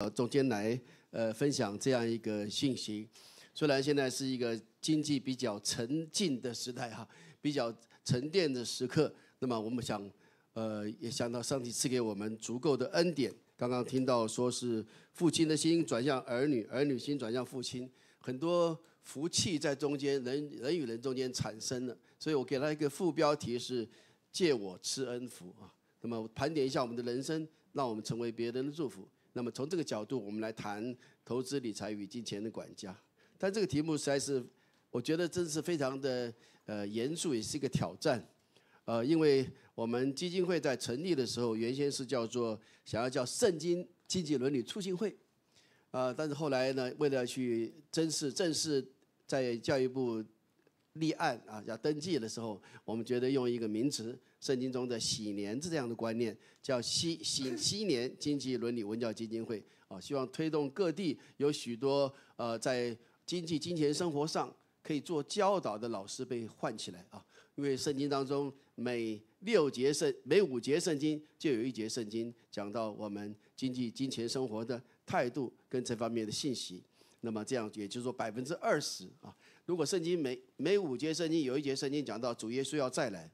呃，中间来呃分享这样一个信息。虽然现在是一个经济比较沉静的时代哈，比较沉淀的时刻。那么我们想，呃，也想到上帝赐给我们足够的恩典。刚刚听到说是父亲的心转向儿女，儿女心转向父亲，很多福气在中间，人人与人中间产生了。所以我给他一个副标题是“借我吃恩福”啊。那么盘点一下我们的人生，让我们成为别人的祝福。那么从这个角度，我们来谈投资理财与金钱的管家。但这个题目实在是，我觉得真是非常的呃严肃，也是一个挑战。呃，因为我们基金会在成立的时候，原先是叫做想要叫圣经经济伦理促进会，呃，但是后来呢，为了去正式正式在教育部立案啊，要登记的时候，我们觉得用一个名词。圣经中的“喜年”这样的观念，叫“西禧禧年经济伦理文教基金会”啊，希望推动各地有许多呃，在经济金钱生活上可以做教导的老师被唤起来啊，因为圣经当中每六节圣每五节圣经就有一节圣经讲到我们经济金钱生活的态度跟这方面的信息。那么这样也就是说百分之二十啊，如果圣经每每五节圣经有一节圣经讲到主耶稣要再来。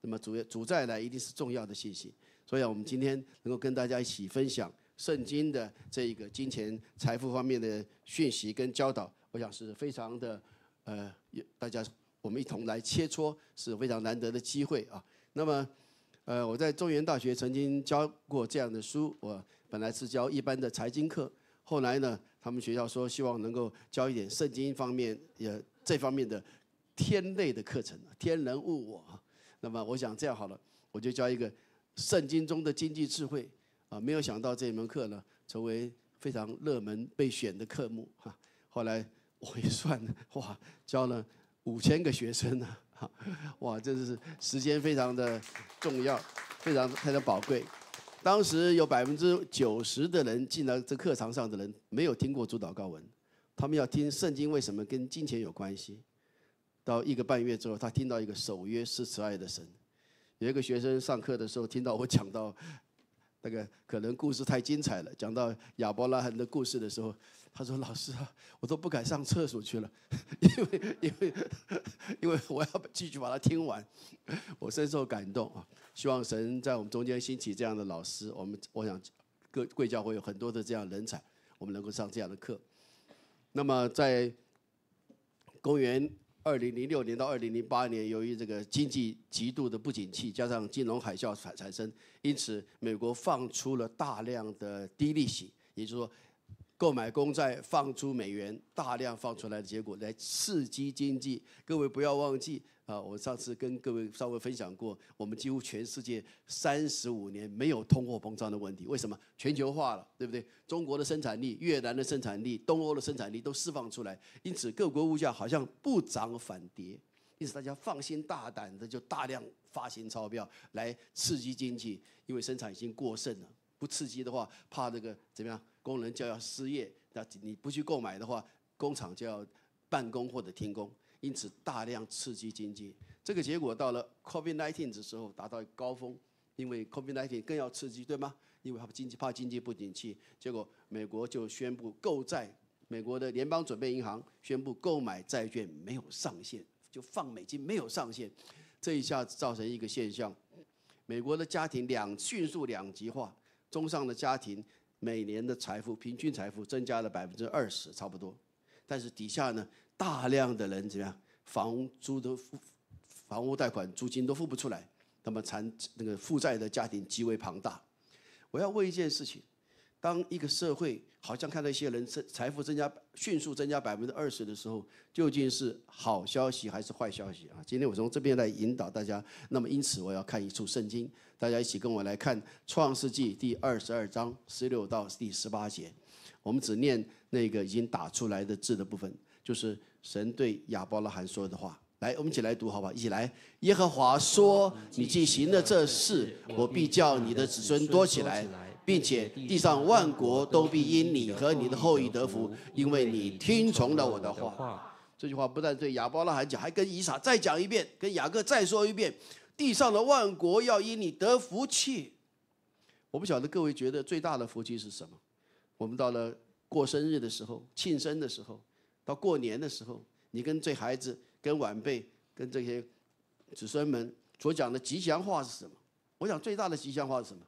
那么主主债呢，一定是重要的信息。所以，我们今天能够跟大家一起分享圣经的这一个金钱财富方面的讯息跟教导，我想是非常的呃，大家我们一同来切磋是非常难得的机会啊。那么，呃，我在中原大学曾经教过这样的书，我本来是教一般的财经课，后来呢，他们学校说希望能够教一点圣经方面也这方面的天类的课程，天人物我。那么我想这样好了，我就教一个圣经中的经济智慧啊！没有想到这门课呢，成为非常热门被选的科目哈。后来我一算哇，教了五千个学生呢，哈，哇，这是时间非常的重要，非常非常宝贵。当时有百分之九十的人进了这课堂上的人没有听过主祷告文，他们要听圣经为什么跟金钱有关系。到一个半月之后，他听到一个守约是慈爱的神。有一个学生上课的时候，听到我讲到那个可能故事太精彩了，讲到亚伯拉罕的故事的时候，他说：“老师啊，我都不敢上厕所去了，因为因为因为我要继续把它听完。”我深受感动啊！希望神在我们中间兴起这样的老师。我们我想，各贵教会有很多的这样人才，我们能够上这样的课。那么在公园。二零零六年到二零零八年，由于这个经济极度的不景气，加上金融海啸产产生，因此美国放出了大量的低利息，也就是说，购买公债、放出美元、大量放出来的结果，来刺激经济。各位不要忘记。啊，我上次跟各位稍微分享过，我们几乎全世界三十五年没有通货膨胀的问题，为什么？全球化了，对不对？中国的生产力、越南的生产力、东欧的生产力都释放出来，因此各国物价好像不涨反跌，因此大家放心大胆的就大量发行钞票来刺激经济，因为生产已经过剩了，不刺激的话，怕这个怎么样，工人就要失业，那你不去购买的话，工厂就要办公或者停工。因此，大量刺激经济，这个结果到了 COVID-19 的时候达到高峰，因为 COVID-19 更要刺激，对吗？因为怕经济，怕经济不景气，结果美国就宣布购债，美国的联邦准备银行宣布购买债券没有上限，就放美金没有上限，这一下子造成一个现象：美国的家庭两迅速两极化。中上的家庭每年的财富平均财富增加了百分之二十，差不多，但是底下呢？大量的人怎么样？房租都付，房屋贷款、租金都付不出来，那么残那个负债的家庭极为庞大。我要问一件事情：当一个社会好像看到一些人增财富增加迅速增加百分之二十的时候，究竟是好消息还是坏消息啊？今天我从这边来引导大家。那么因此我要看一处圣经，大家一起跟我来看《创世纪》第二十二章十六到第十八节。我们只念那个已经打出来的字的部分。就是神对亚伯拉罕说的话，来，我们一起来读，好不好？一起来。耶和华说：“你既行了这事，我必叫你的子孙多起来，并且地上万国都必因你和你的后裔得福，因为你听从了我的话。”这句话不但对亚伯拉罕讲，还跟以撒再讲一遍，跟雅各再说一遍。地上的万国要因你得福气。我不晓得各位觉得最大的福气是什么？我们到了过生日的时候，庆生的时候。到过年的时候，你跟这孩子、跟晚辈、跟这些子孙们所讲的吉祥话是什么？我想最大的吉祥话是什么？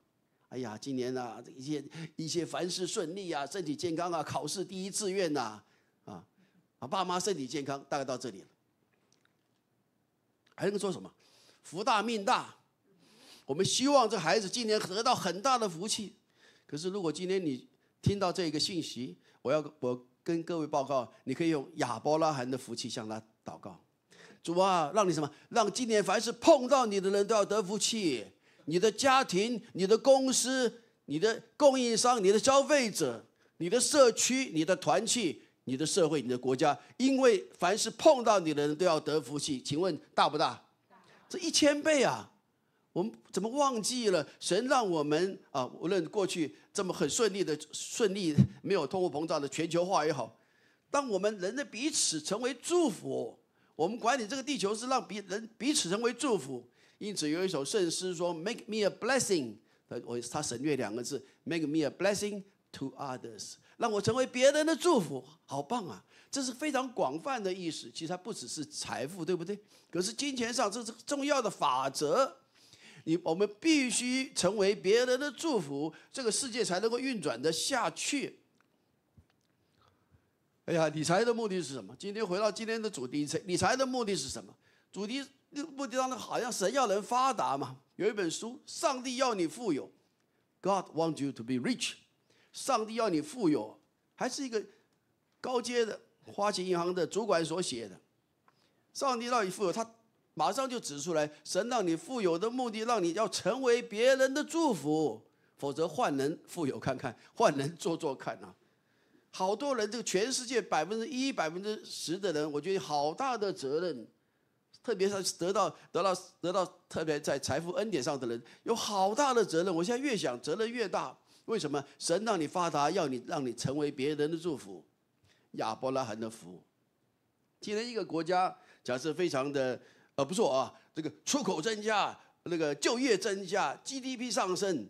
哎呀，今年啊，一些一些凡事顺利啊，身体健康啊，考试第一志愿呐，啊啊，爸妈身体健康，大概到这里了。还能说什么？福大命大。我们希望这孩子今年得到很大的福气。可是如果今天你听到这个信息，我要我。跟各位报告，你可以用亚伯拉罕的福气向他祷告，主啊，让你什么？让今年凡是碰到你的人都要得福气，你的家庭、你的公司、你的供应商、你的消费者、你的社区、你的团契、你的社会、你的国家，因为凡是碰到你的人都要得福气。请问大不大？这一千倍啊！我们怎么忘记了神让我们啊？无论过去这么很顺利的顺利，没有通货膨胀的全球化也好，当我们人的彼此成为祝福，我们管理这个地球是让彼人彼此成为祝福。因此有一首圣诗说：“Make me a blessing。”我他省略两个字：“Make me a blessing to others。”让我成为别人的祝福，好棒啊！这是非常广泛的意识，其实它不只是财富，对不对？可是金钱上这是重要的法则。你我们必须成为别人的祝福，这个世界才能够运转的下去。哎呀，理财的目的是什么？今天回到今天的主题，理财的目的是什么？主题目的当中好像神要人发达嘛，有一本书，上帝要你富有，God w a n t you to be rich，上帝要你富有，还是一个高阶的花旗银行的主管所写的，上帝让你富有，他。马上就指出来，神让你富有的目的，让你要成为别人的祝福，否则换人富有看看，换人做做看啊。好多人，这个全世界百分之一、百分之十的人，我觉得好大的责任，特别是得到得到得到，特别在财富恩典上的人，有好大的责任。我现在越想责任越大，为什么？神让你发达，要你让你成为别人的祝福，亚伯拉罕的福。既然一个国家假设非常的。呃，不错啊，这个出口增加，那个就业增加，GDP 上升，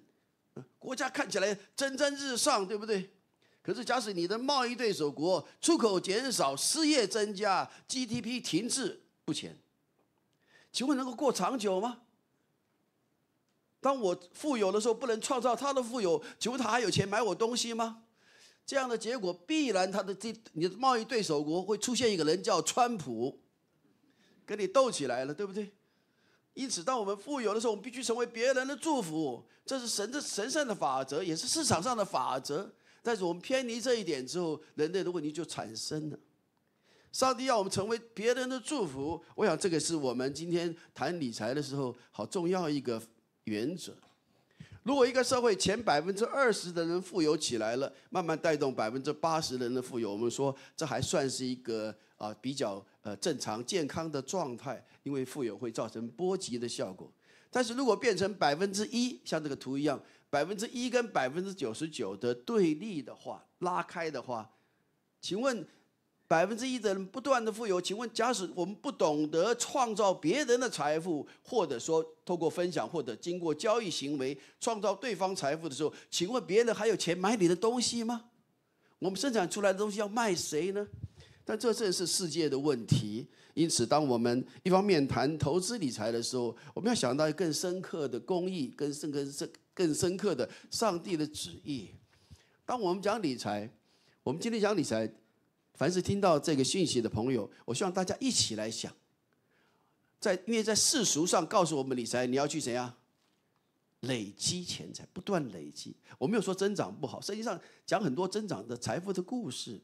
国家看起来蒸蒸日上，对不对？可是假使你的贸易对手国出口减少，失业增加，GDP 停滞不前，请问能够过长久吗？当我富有的时候，不能创造他的富有，请问他还有钱买我东西吗？这样的结果必然他的这你的贸易对手国会出现一个人叫川普。跟你斗起来了，对不对？因此，当我们富有的时候，我们必须成为别人的祝福，这是神的神圣的法则，也是市场上的法则。但是，我们偏离这一点之后，人类的问题就产生了。上帝要我们成为别人的祝福，我想这个是我们今天谈理财的时候好重要一个原则。如果一个社会前百分之二十的人富有起来了，慢慢带动百分之八十人的富有，我们说这还算是一个啊比较。呃，正常健康的状态，因为富有会造成波及的效果。但是如果变成百分之一，像这个图一样，百分之一跟百分之九十九的对立的话，拉开的话，请问百分之一的人不断的富有，请问假使我们不懂得创造别人的财富，或者说透过分享或者经过交易行为创造对方财富的时候，请问别人还有钱买你的东西吗？我们生产出来的东西要卖谁呢？但这正是世界的问题。因此，当我们一方面谈投资理财的时候，我们要想到更深刻的公益，跟更深、更深刻的上帝的旨意。当我们讲理财，我们今天讲理财，凡是听到这个讯息的朋友，我希望大家一起来想。在因为在世俗上告诉我们理财，你要去怎样累积钱财，不断累积。我没有说增长不好，实际上讲很多增长的财富的故事。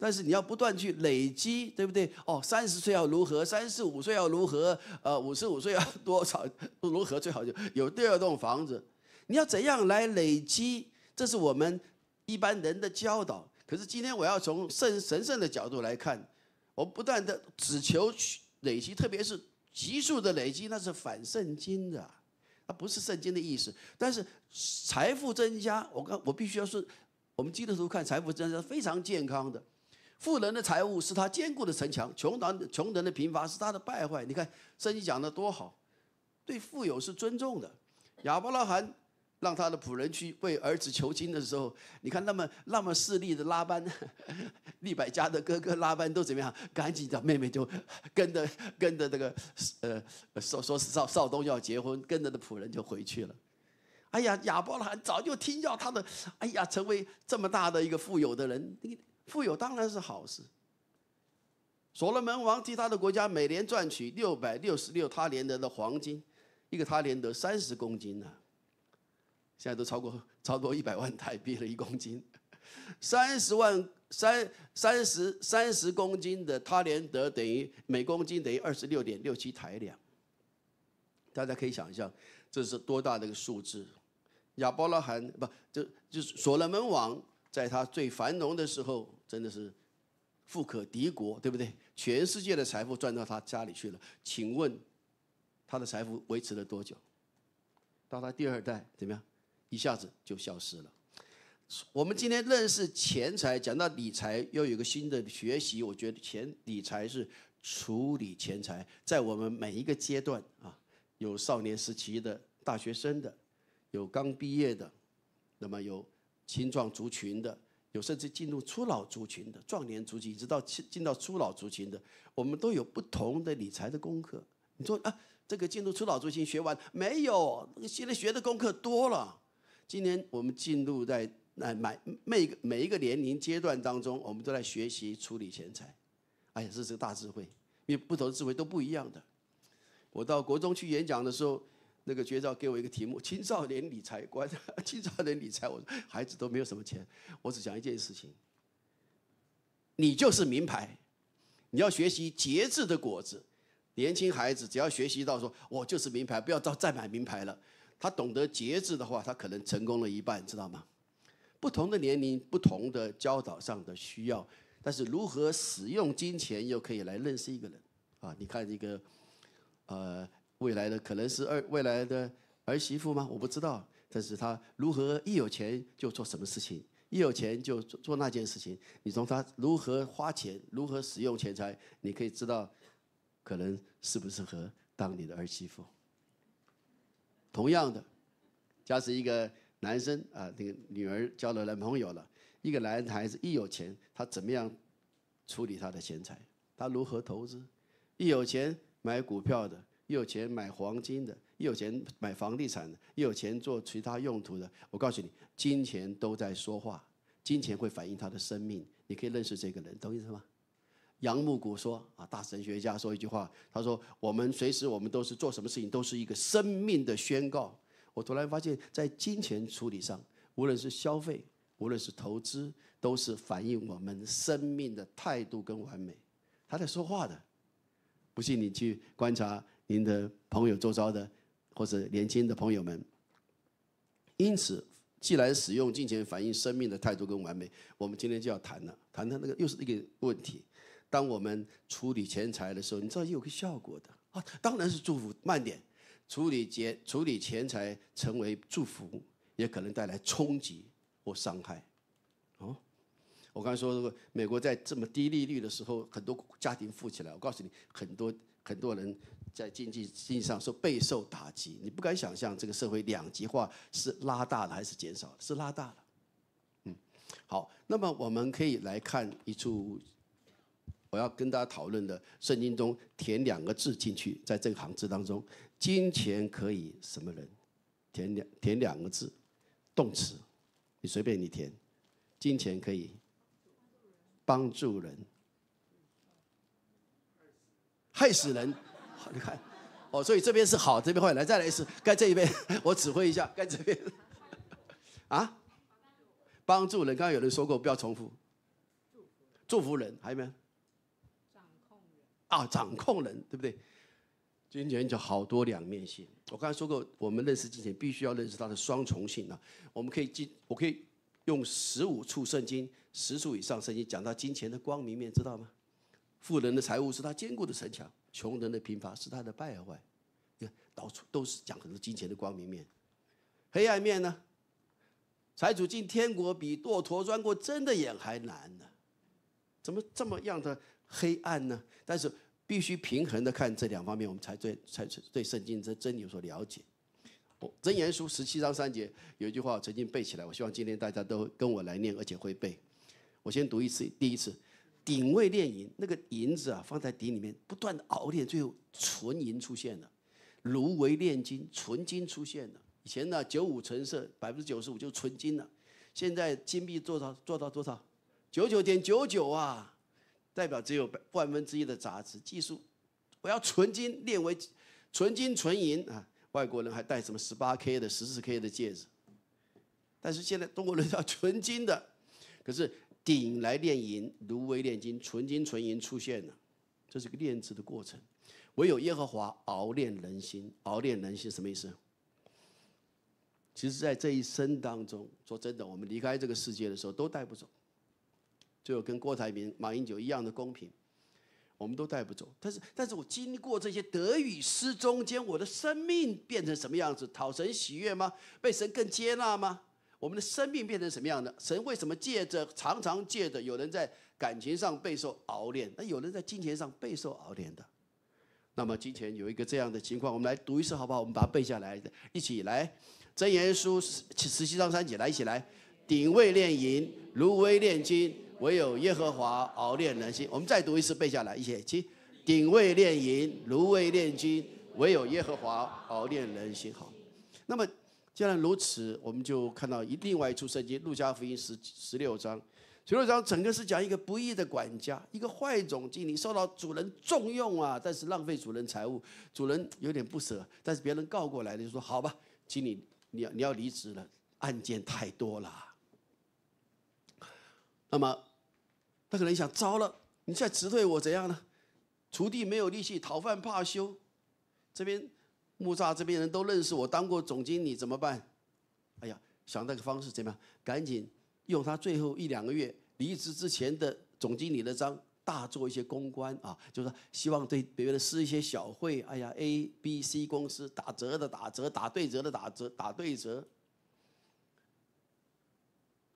但是你要不断去累积，对不对？哦，三十岁要如何？三十五岁要如何？呃，五十五岁要多少？如何最好就有第二栋房子？你要怎样来累积？这是我们一般人的教导。可是今天我要从圣神圣的角度来看，我不断的只求累积，特别是急速的累积，那是反圣经的，它不是圣经的意思。但是财富增加，我刚我必须要说，我们记得徒看财富增加非常健康的。富人的财物是他坚固的城墙，穷人穷人的贫乏是他的败坏。你看圣经讲的多好，对富有是尊重的。亚伯拉罕让他的仆人去为儿子求亲的时候，你看那么那么势利的拉班，利百加的哥哥拉班都怎么样？赶紧的，妹妹就跟着跟着这个呃说说是少少东要结婚，跟着的仆人就回去了。哎呀，亚伯拉罕早就听到他的，哎呀，成为这么大的一个富有的人。富有当然是好事。所罗门王替他的国家每年赚取六百六十六他连德的黄金，一个他连德三十公斤呢，现在都超过超过一百万台币了一公斤，三十万三三十三十公斤的他连德等于每公斤等于二十六点六七台两，大家可以想一下，这是多大的一个数字？亚伯拉罕不就就是所罗门王在他最繁荣的时候。真的是富可敌国，对不对？全世界的财富赚到他家里去了。请问他的财富维持了多久？到他第二代怎么样？一下子就消失了。我们今天认识钱财，讲到理财，又有个新的学习。我觉得钱理财是处理钱财，在我们每一个阶段啊，有少年时期的大学生的，有刚毕业的，那么有青壮族群的。有甚至进入初老族群的壮年族群，一直到进进到初老族群的，我们都有不同的理财的功课。你说啊，这个进入初老族群学完没有？现在学的功课多了。今年我们进入在来买每个每一个年龄阶段当中，我们都在学习处理钱财。哎呀，这是个大智慧，因为不同的智慧都不一样的。我到国中去演讲的时候。这个绝招给我一个题目：青少年理财观。青少年理财，我孩子都没有什么钱，我只讲一件事情：你就是名牌，你要学习节制的果子。年轻孩子只要学习到说，我就是名牌，不要再再买名牌了。他懂得节制的话，他可能成功了一半，知道吗？不同的年龄，不同的教导上的需要，但是如何使用金钱，又可以来认识一个人啊？你看这个，呃。未来的可能是儿未来的儿媳妇吗？我不知道。但是他如何一有钱就做什么事情？一有钱就做做那件事情？你从他如何花钱、如何使用钱财，你可以知道，可能适不适合当你的儿媳妇。同样的，假使一个男生啊，那个女儿交了男朋友了，一个男孩子一有钱，他怎么样处理他的钱财？他如何投资？一有钱买股票的。又有钱买黄金的，又有钱买房地产的，又有钱做其他用途的。我告诉你，金钱都在说话，金钱会反映他的生命。你可以认识这个人，懂意思吗？杨牧谷说：“啊，大神学家说一句话，他说我们随时我们都是做什么事情都是一个生命的宣告。”我突然发现，在金钱处理上，无论是消费，无论是投资，都是反映我们生命的态度跟完美。他在说话的，不信你去观察。您的朋友周遭的，或者年轻的朋友们。因此，既然使用金钱反映生命的态度跟完美，我们今天就要谈了，谈谈那个又是一个问题。当我们处理钱财的时候，你知道有个效果的啊，当然是祝福。慢点，处理钱处理钱财成为祝福，也可能带来冲击或伤害。哦，我刚才说，美国在这么低利率的时候，很多家庭富起来。我告诉你，很多很多人。在经济经济上受备受打击，你不敢想象这个社会两极化是拉大了还是减少了？是拉大了。嗯，好，那么我们可以来看一处，我要跟大家讨论的圣经中填两个字进去，在这行字当中，金钱可以什么人？填两填两个字，动词，你随便你填，金钱可以帮助人，害死人。好，你看，哦，所以这边是好，这边坏。来，再来一次，该这一边我指挥一下，该这边啊，帮助人。刚刚有人说过，不要重复，祝福人，还有没有？掌控人啊，掌控人，对不对？金钱就好多两面性。我刚才说过，我们认识金钱必须要认识它的双重性啊。我们可以进，我可以用十五处圣经，十处以上圣经讲到金钱的光明面，知道吗？富人的财物是他坚固的城墙。穷人的贫乏是他的败坏，你看到处都是讲很多金钱的光明面，黑暗面呢？财主进天国比骆驼钻过针的眼还难呢，怎么这么样的黑暗呢？但是必须平衡的看这两方面，我们才对才对圣经这真有所了解。哦，真言书十七章三节有一句话，我曾经背起来，我希望今天大家都跟我来念，而且会背。我先读一次，第一次。鼎位炼银，那个银子啊放在鼎里面不断的熬炼，最后纯银出现了；炉为炼金，纯金出现了。以前呢，九五成色，百分之九十五就纯金了。现在金币做到做到多少？九九点九九啊，代表只有万分之一的杂质。技术，我要纯金炼为纯金纯银啊。外国人还戴什么十八 K 的、十四 K 的戒指，但是现在中国人要纯金的，可是。鼎来炼银，炉为炼金，纯金纯银出现了，这是个炼制的过程。唯有耶和华熬炼人心，熬炼人心什么意思？其实，在这一生当中，说真的，我们离开这个世界的时候都带不走，最后跟郭台铭、马英九一样的公平，我们都带不走。但是，但是我经过这些得与失中间，我的生命变成什么样子？讨神喜悦吗？被神更接纳吗？我们的生命变成什么样的？神为什么借着常常借着有人在感情上备受熬炼，那有人在金钱上备受熬炼的？那么金钱有一个这样的情况，我们来读一次好不好？我们把它背下来，一起来《箴言书》十十七章三节，来一起来：鼎位炼银，炉温炼金，唯有耶和华熬炼人心。我们再读一次，背下来，一起：鼎位炼银，炉温炼金，唯有耶和华熬炼人心。好，那么。既然如此，我们就看到一另外一处圣经《路加福音》十十六章，十六章整个是讲一个不义的管家，一个坏总经理受到主人重用啊，但是浪费主人财物，主人有点不舍，但是别人告过来的就说：“好吧，经理，你要你要离职了，案件太多了。”那么他可能想：“糟了，你再辞退我怎样呢？锄地没有力气，讨饭怕羞，这边。”木栅这边人都认识我，当过总经理怎么办？哎呀，想那个方式怎么样？赶紧用他最后一两个月离职之前的总经理的章，大做一些公关啊，就是希望对别人施一些小惠。哎呀，A、B、C 公司打折的打折，打对折的打折，打对折。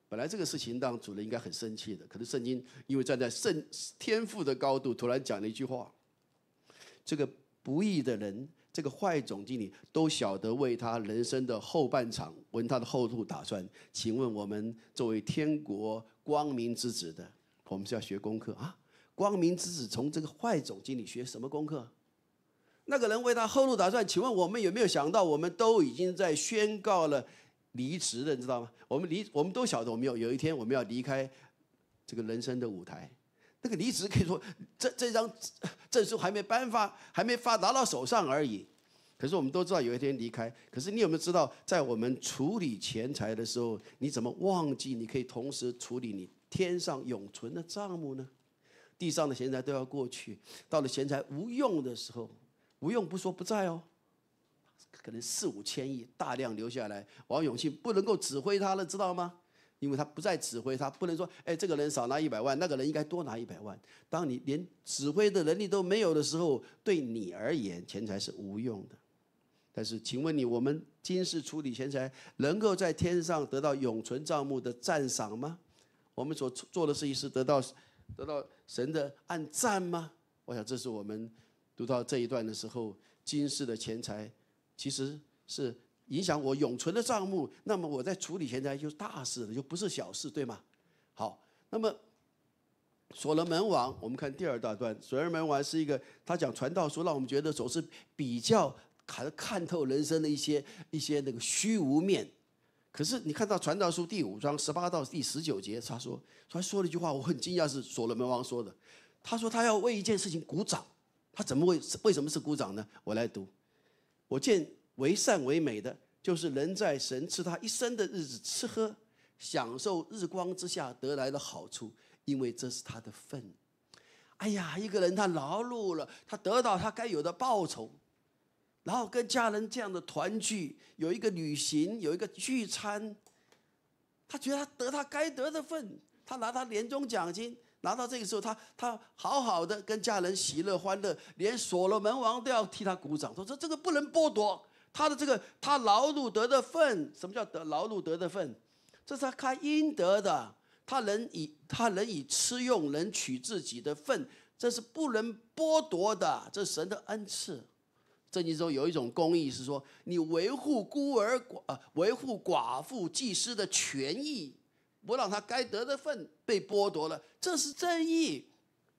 本来这个事情让主人应该很生气的，可是圣经因为站在圣天赋的高度，突然讲了一句话：这个不易的人。这个坏总经理都晓得为他人生的后半场、为他的后路打算。请问我们作为天国光明之子的，我们是要学功课啊？光明之子从这个坏总经理学什么功课？那个人为他后路打算。请问我们有没有想到，我们都已经在宣告了离职的，你知道吗？我们离，我们都晓得，我们有有一天我们要离开这个人生的舞台。那个离职可以说，这这张证书还没颁发，还没发拿到手上而已。可是我们都知道有一天离开。可是你有没有知道，在我们处理钱财的时候，你怎么忘记你可以同时处理你天上永存的账目呢？地上的钱财都要过去，到了钱财无用的时候，无用不说不在哦，可能四五千亿大量留下来，王永庆不能够指挥他了，知道吗？因为他不再指挥，他不能说：“哎，这个人少拿一百万，那个人应该多拿一百万。”当你连指挥的能力都没有的时候，对你而言，钱财是无用的。但是，请问你，我们今世处理钱财，能够在天上得到永存账目的赞赏吗？我们所做的事，情是得到得到神的暗赞吗？我想，这是我们读到这一段的时候，今世的钱财其实是。影响我永存的账目，那么我在处理钱财就是大事了，就不是小事，对吗？好，那么锁了门王，我们看第二大段。锁罗门王是一个，他讲传道书，让我们觉得总是比较看看透人生的一些一些那个虚无面。可是你看到传道书第五章十八到第十九节，他说，他说了一句话，我很惊讶是锁了门王说的。他说他要为一件事情鼓掌，他怎么为为什么是鼓掌呢？我来读，我见。为善为美的，就是人在神赐他一生的日子吃喝，享受日光之下得来的好处，因为这是他的份。哎呀，一个人他劳碌了，他得到他该有的报酬，然后跟家人这样的团聚，有一个旅行，有一个聚餐，他觉得他得他该得的份，他拿他年终奖金拿到这个时候，他他好好的跟家人喜乐欢乐，连所罗门王都要替他鼓掌，说这这个不能剥夺。他的这个，他劳碌得的份，什么叫得劳碌得的份？这是他应得的，他能以他能以吃用，能取自己的份，这是不能剥夺的，这是神的恩赐。圣经中有一种公义是说，你维护孤儿寡维护寡妇祭司的权益，不让他该得的份被剥夺了，这是正义。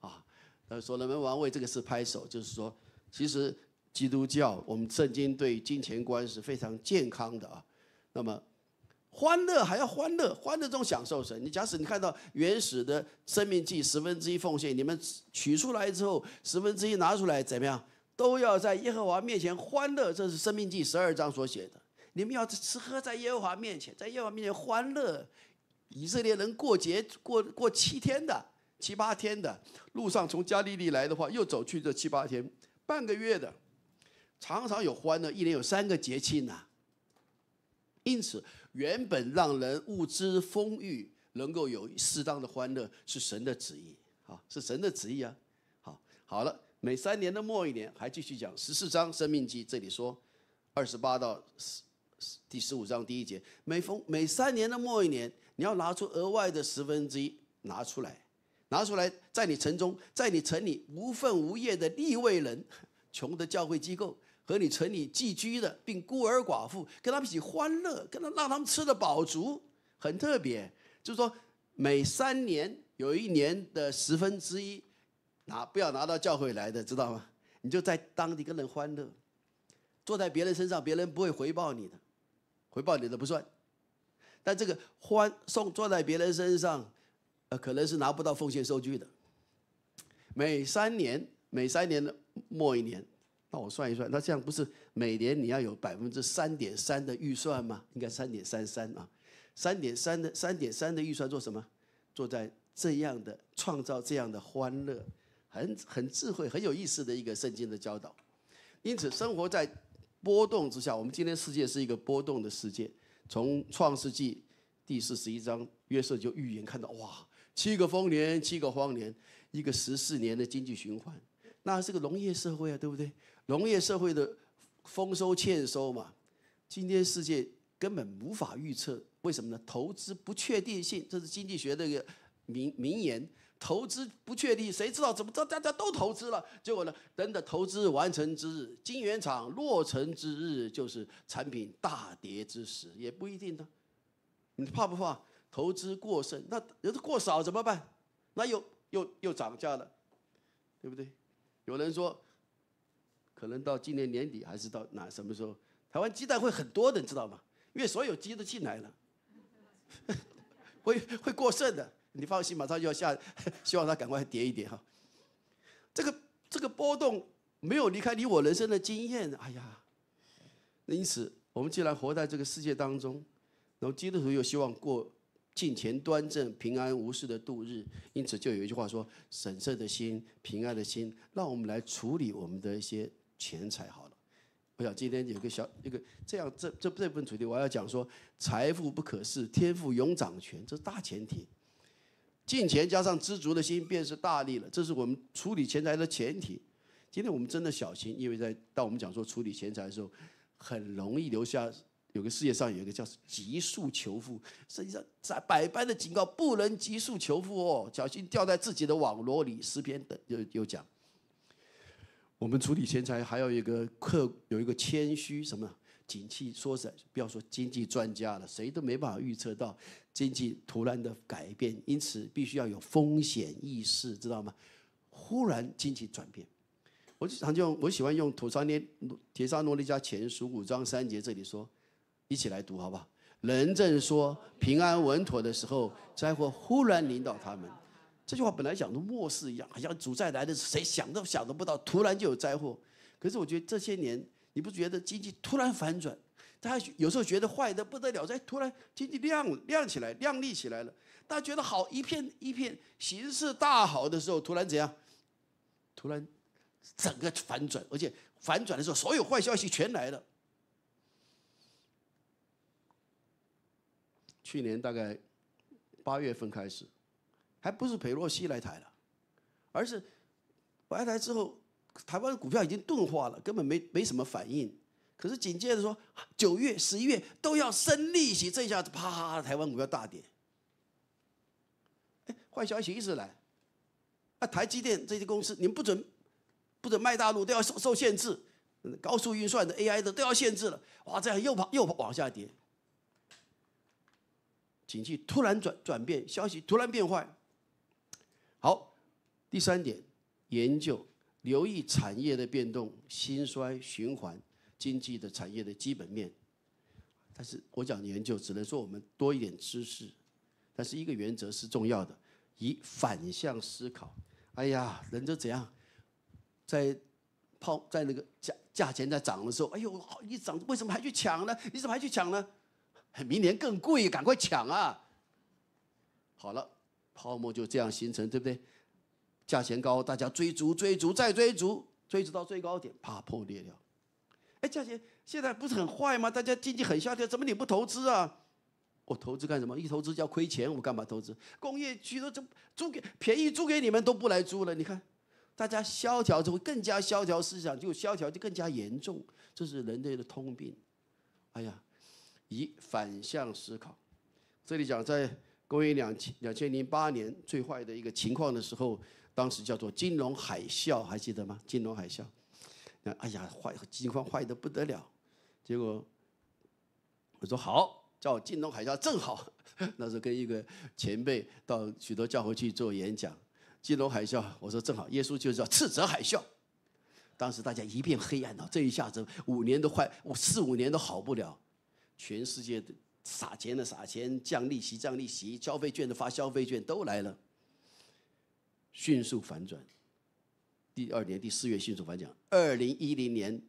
啊，那说人门王为这个事拍手，就是说，其实。基督教，我们圣经对金钱观是非常健康的啊。那么，欢乐还要欢乐，欢乐中享受神。你假使你看到原始的生命祭十分之一奉献，你们取出来之后，十分之一拿出来怎么样？都要在耶和华面前欢乐。这是生命记十二章所写的。你们要吃喝在耶和华面前，在耶和华面前欢乐。以色列人过节过过七天的、七八天的，路上从加利利来的话，又走去这七八天，半个月的。常常有欢乐，一年有三个节庆呐。因此，原本让人物资丰裕，能够有适当的欢乐，是神的旨意啊，是神的旨意啊。好，好了，每三年的末一年，还继续讲十四章生命记，这里说二十八到十第十五章第一节，每逢每三年的末一年，你要拿出额外的十分之一拿出来，拿出来，在你城中，在你城里无份无业的立位人，穷的教会机构。和你城里寄居的，并孤儿寡妇，跟他们一起欢乐，跟他让他们吃的饱足，很特别。就是说，每三年有一年的十分之一，拿不要拿到教会来的，知道吗？你就在当地跟人欢乐，坐在别人身上，别人不会回报你的，回报你的不算。但这个欢送坐在别人身上，呃，可能是拿不到奉献收据的。每三年，每三年的末一年。我算一算，那这样不是每年你要有百分之三点三的预算吗？应该三点三三啊，三点三的三点三的预算做什么？做在这样的创造这样的欢乐，很很智慧很有意思的一个圣经的教导。因此，生活在波动之下，我们今天世界是一个波动的世界。从创世纪第四十一章，约瑟就预言看到哇，七个丰年，七个荒年，一个十四年的经济循环。那是个农业社会啊，对不对？农业社会的丰收欠收嘛，今天世界根本无法预测，为什么呢？投资不确定性，这是经济学的一个名名言。投资不确定，谁知道怎么着？大家都投资了，结果呢？等等，投资完成之日，金元厂落成之日，就是产品大跌之时，也不一定呢。你怕不怕投资过剩？那有的过少怎么办？那又又又涨价了，对不对？有人说。可能到今年年底，还是到哪什么时候，台湾鸡蛋会很多的，你知道吗？因为所有鸡都进来了，会会过剩的。你放心，马上就要下，希望它赶快跌一点哈。这个这个波动没有离开你我人生的经验，哎呀，那因此我们既然活在这个世界当中，然后基督徒又希望过敬虔端正、平安无事的度日，因此就有一句话说：审慎的心、平安的心，让我们来处理我们的一些。钱财好了，我想今天有个小一个这样，这这这部分主题我要讲说，财富不可视，天赋永掌权，这是大前提。进钱加上知足的心，便是大利了，这是我们处理钱财的前提。今天我们真的小心，因为在当我们讲说处理钱财的时候，很容易留下有个世界上有一个叫急速求富，实际上在百般的警告不能急速求富哦，小心掉在自己的网络里，失篇的有有讲。我们处理钱财还要一个客，有一个谦虚。什么？景气缩窄，不要说经济专家了，谁都没办法预测到经济突然的改变。因此，必须要有风险意识，知道吗？忽然经济转变，我就常用，我喜欢用土沙捏，铁沙诺利加前书五章三节这里说，一起来读好不好？人正说平安稳妥的时候，灾祸忽然临到他们。这句话本来讲的末世一样，好像主债来的候，谁想都想都不到，突然就有灾祸。可是我觉得这些年，你不觉得经济突然反转？大家有时候觉得坏的不得了，再突然经济亮亮起来，亮丽起来了，大家觉得好，一片一片形势大好的时候，突然怎样？突然整个反转，而且反转的时候，所有坏消息全来了。去年大概八月份开始。还不是佩洛西来台了，而是来台之后，台湾的股票已经钝化了，根本没没什么反应。可是紧接着说九月、十一月都要升利息，这下子啪，台湾股票大跌。哎，坏消息一直来，啊，台积电这些公司你们不准不准卖大陆，都要受受限制，高速运算的 AI 的都要限制了。哇，这样又跑又往下跌，景气突然转转变，消息突然变坏。好，第三点，研究留意产业的变动、兴衰循环、经济的产业的基本面。但是我讲研究，只能说我们多一点知识。但是一个原则是重要的，以反向思考。哎呀，人就怎样，在抛在那个价价钱在涨的时候，哎呦，一涨为什么还去抢呢？你怎么还去抢呢？明年更贵，赶快抢啊！好了。泡沫就这样形成，对不对？价钱高，大家追逐、追逐、再追逐，追逐到最高点，啪，破裂了。哎，价钱现在不是很坏吗？大家经济很萧条，怎么你不投资啊？我投资干什么？一投资就要亏钱，我干嘛投资？工业区都租，租给便宜，租给你们都不来租了。你看，大家萧条就会更加萧条，思想就萧条就更加严重，这是人类的通病。哎呀，以反向思考，这里讲在。公元两千两千零八年最坏的一个情况的时候，当时叫做金融海啸，还记得吗？金融海啸，那哎呀，坏情况坏的不得了。结果我说好，叫金融海啸正好。那时候跟一个前辈到许多教会去做演讲，金融海啸，我说正好，耶稣就是要斥责海啸。当时大家一片黑暗呢，这一下子五年都坏，四五年都好不了，全世界的。撒钱的撒钱，降利息降利息，消费券的发消费券都来了，迅速反转。第二年第四月迅速反转，二零一零年，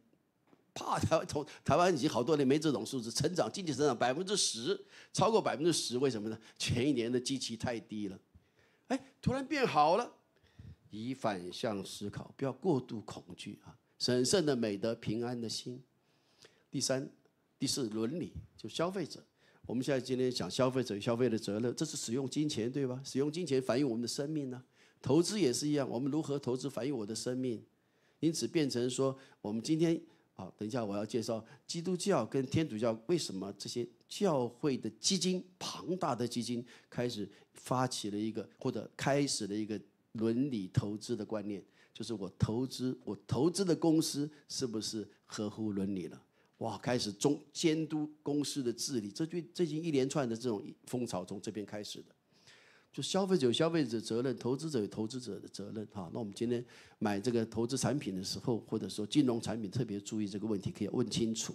啪，台从台湾已经好多年没这种数字，成长，经济增长百分之十，超过百分之十，为什么呢？前一年的基期太低了，哎，突然变好了。以反向思考，不要过度恐惧啊，神圣的美德，平安的心。第三、第四伦理，就消费者。我们现在今天讲消费者消费的责任，这是使用金钱对吧？使用金钱反映我们的生命呢？投资也是一样，我们如何投资反映我的生命？因此变成说，我们今天啊，等一下我要介绍基督教跟天主教为什么这些教会的基金庞大的基金开始发起了一个或者开始了一个伦理投资的观念，就是我投资我投资的公司是不是合乎伦理了？哇，开始中监督公司的治理，这最最近一连串的这种风潮从这边开始的，就消费者有消费者责任，投资者有投资者的责任哈。那我们今天买这个投资产品的时候，或者说金融产品，特别注意这个问题，可以问清楚。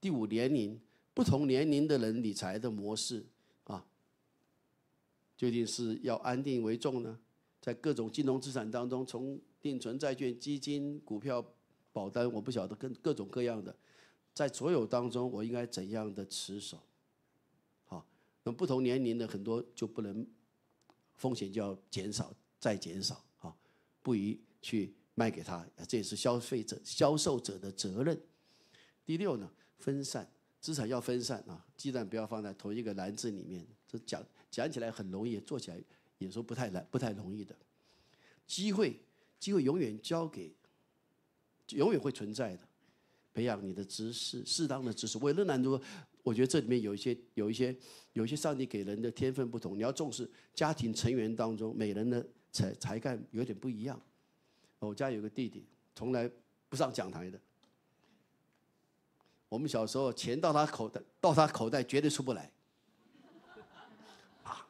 第五，年龄不同年龄的人理财的模式啊，究竟是要安定为重呢？在各种金融资产当中，从定存、债券、基金、股票。保单我不晓得跟各种各样的，在所有当中我应该怎样的持守，好，那不同年龄的很多就不能风险就要减少再减少啊，不宜去卖给他，这也是消费者销售者的责任。第六呢，分散资产要分散啊，鸡蛋不要放在同一个篮子里面。这讲讲起来很容易，做起来也说不太难、不太容易的。机会，机会永远交给。永远会存在的，培养你的知识，适当的知识。我也仍然说，我觉得这里面有一些，有一些，有一些上帝给人的天分不同。你要重视家庭成员当中每人的才才干，有点不一样。我家有个弟弟，从来不上讲台的。我们小时候钱到他口袋，到他口袋绝对出不来。啊，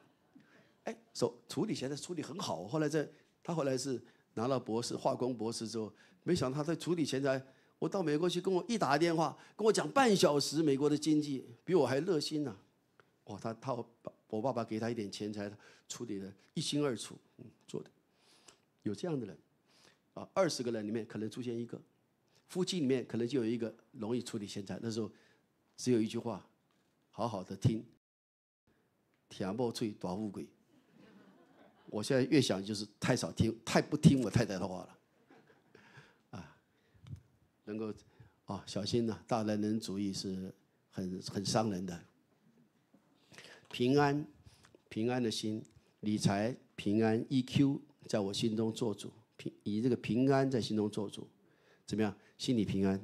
哎，手处理钱的处理很好。后来在，他后来是拿了博士，化工博士之后。没想到他在处理钱财，我到美国去，跟我一打电话，跟我讲半小时美国的经济，比我还热心呢。哇，他他我爸爸给他一点钱财，处理的一清二楚，嗯，做的有这样的人啊，二十个人里面可能出现一个，夫妻里面可能就有一个容易处理钱财。那时候只有一句话，好好的听，田不醉短富贵。我现在越想就是太少听，太不听我太太的话了。能够，啊，小心呐！大男人主义是很很伤人的。平安，平安的心，理财平安，EQ 在我心中做主，平以这个平安在心中做主，怎么样？心里平安，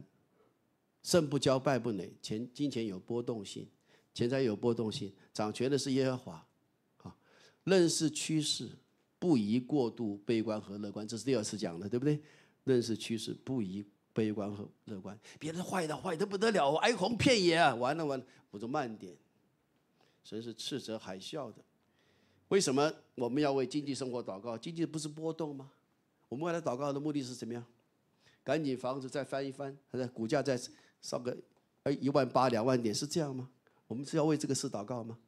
胜不骄，败不馁。钱，金钱有波动性，钱财有波动性，掌权的是耶和华，啊！认识趋势，不宜过度悲观和乐观，这是第二次讲的，对不对？认识趋势，不宜。悲观和乐观，别人坏的坏的不得了，哀鸿遍野啊！完了完了，我说慢点。神是斥责海啸的，为什么我们要为经济生活祷告？经济不是波动吗？我们为了祷告的目的是怎么样？赶紧房子再翻一翻，它的股价再上个哎一万八两万点是这样吗？我们是要为这个事祷告吗？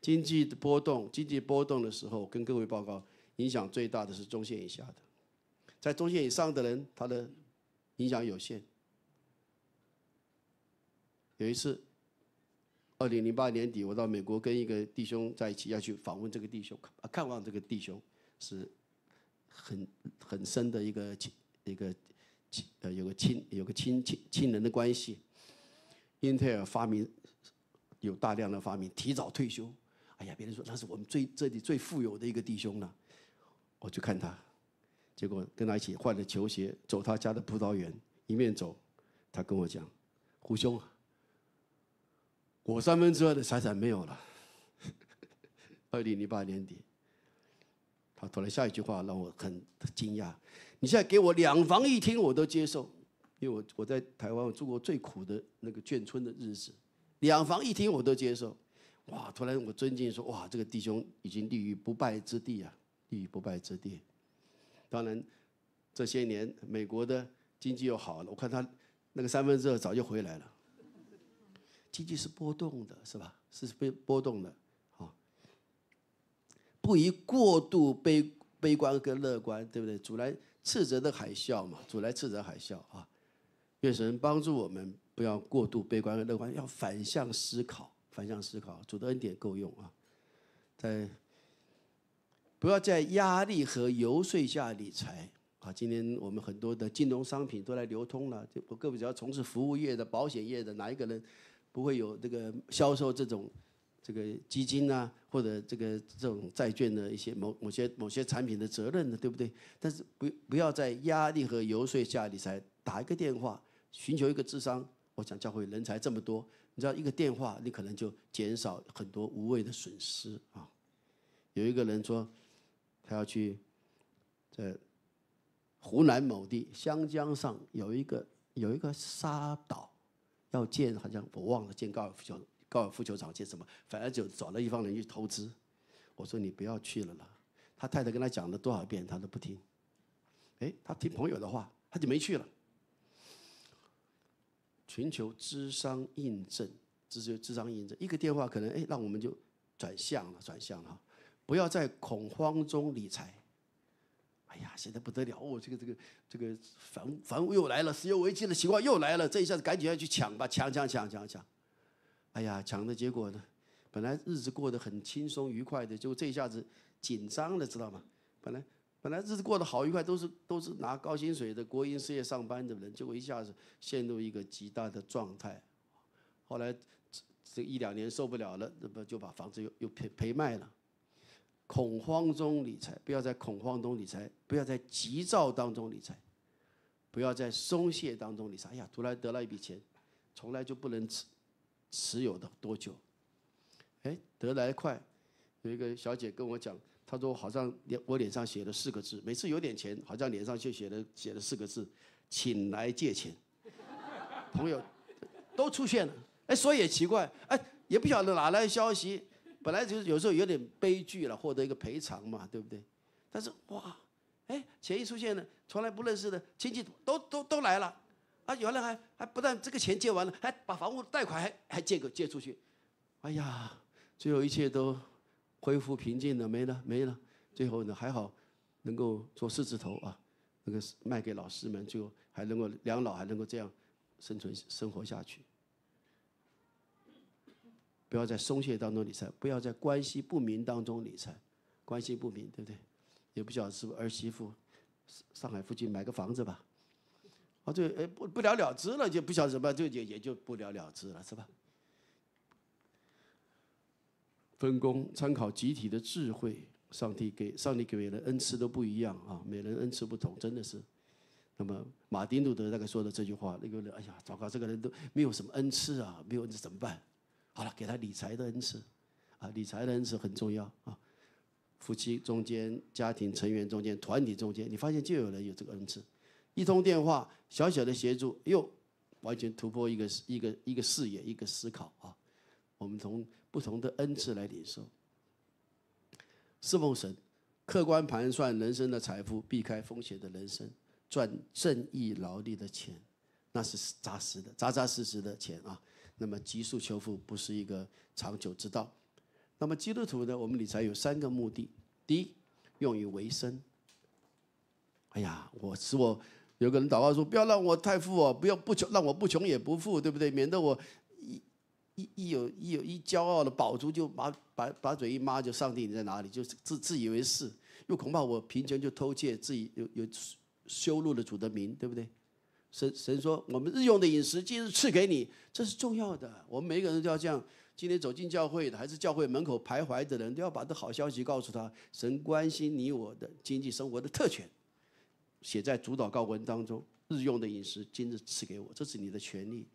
经济的波动，经济波动的时候，跟各位报告，影响最大的是中线以下的，在中线以上的人，他的。影响有限。有一次，二零零八年底，我到美国跟一个弟兄在一起，要去访问这个弟兄，看望这个弟兄，是很很深的一个亲，一个亲，呃，有个亲，有个亲亲亲人的关系。英特尔发明有大量的发明，提早退休，哎呀，别人说那是我们最这里最富有的一个弟兄了，我去看他。结果跟他一起换了球鞋，走他家的葡萄园，一面走，他跟我讲：“胡兄，我三分之二的财产没有了。”二零零八年底，他突然下一句话让我很惊讶：“你现在给我两房一厅，我都接受。”因为我我在台湾我住过最苦的那个眷村的日子，两房一厅我都接受。哇！突然我尊敬说：“哇，这个弟兄已经立于不败之地啊，立于不败之地。”当然，这些年美国的经济又好了，我看他那个三分之二早就回来了。经济是波动的，是吧？是被波动的，啊，不宜过度悲悲观跟乐观，对不对？主来斥责的海啸嘛，主来斥责海啸啊！月神帮助我们，不要过度悲观跟乐观，要反向思考，反向思考，主的恩典够用啊，在。不要在压力和游说下理财啊！今天我们很多的金融商品都来流通了，就各位只要从事服务业的、保险业的，哪一个人不会有这个销售这种这个基金啊，或者这个这种债券的一些某某些某些产品的责任的，对不对？但是不不要在压力和游说下理财，打一个电话寻求一个智商，我想教会人才这么多，你知道一个电话，你可能就减少很多无谓的损失啊！有一个人说。他要去在湖南某地湘江上有一个有一个沙岛，要建，好像我忘了建高尔夫球高尔夫球场建什么，反正就找了一帮人去投资。我说你不要去了啦。他太太跟他讲了多少遍，他都不听。哎，他听朋友的话，他就没去了。全球智商印证，这是智商印证。一个电话可能哎，让我们就转向了，转向了。不要在恐慌中理财。哎呀，现在不得了哦！这个这个这个房房屋又来了，石油危机的情况又来了，这一下子赶紧要去抢吧，抢抢抢抢抢！哎呀，抢的结果呢，本来日子过得很轻松愉快的，就这一下子紧张了，知道吗？本来本来日子过得好愉快，都是都是拿高薪水的国营事业上班的人，结果一下子陷入一个极大的状态。后来这一两年受不了了，那么就把房子又又赔赔卖了。恐慌中理财，不要在恐慌中理财，不要在急躁当中理财，不要在松懈当中理财。哎呀，突然得了一笔钱，从来就不能持持有的多久。哎，得来快，有一个小姐跟我讲，她说好像脸我脸上写了四个字，每次有点钱，好像脸上就写了写了四个字，请来借钱。朋友都出现了，哎，所以也奇怪，哎，也不晓得哪来消息。本来就是有时候有点悲剧了，获得一个赔偿嘛，对不对？但是哇，哎，钱一出现呢，从来不认识的亲戚都都都来了，啊，原来还还不但这个钱借完了，还把房屋贷款还还借个借出去，哎呀，最后一切都恢复平静了，没了没了，最后呢还好能够做狮子头啊，那个卖给老师们，最后还能够养老，还能够这样生存生活下去。不要在松懈当中理财，不要在关系不明当中理财。关系不明，对不对？也不晓得是儿媳妇，上海附近买个房子吧。哦，这哎不不了了之了，就不晓得怎么就也也就不了了之了，是吧？分工，参考集体的智慧。上帝给上帝给每人恩赐都不一样啊，每人恩赐不同，真的是。那么马丁路德大概说的这句话，那个人哎呀，糟糕，这个人都没有什么恩赐啊，没有恩赐怎么办？好了，给他理财的恩赐，啊，理财的恩赐很重要啊。夫妻中间、家庭成员中间、团体中间，你发现就有人有这个恩赐，一通电话，小小的协助，又呦，完全突破一个一个一个视野，一个思考啊。我们从不同的恩赐来领受，侍奉神，客观盘算人生的财富，避开风险的人生，赚正义劳力的钱，那是扎实的、扎扎实实的钱啊。那么急速求富不是一个长久之道。那么基督徒呢？我们理财有三个目的：第一，用于维生。哎呀，我是我有个人祷告说，不要让我太富哦，不要不穷，让我不穷也不富，对不对？免得我一一一有一有一骄傲的宝珠就把把把嘴一抹就上帝你在哪里？就自自以为是，又恐怕我贫穷就偷窃，自以有有修路的主的名，对不对？神神说：“我们日用的饮食今日赐给你，这是重要的。我们每一个人都要这样。今天走进教会的，还是教会门口徘徊的人，都要把这好消息告诉他。神关心你我的经济生活的特权，写在主导告文当中。日用的饮食今日赐给我，这是你的权利。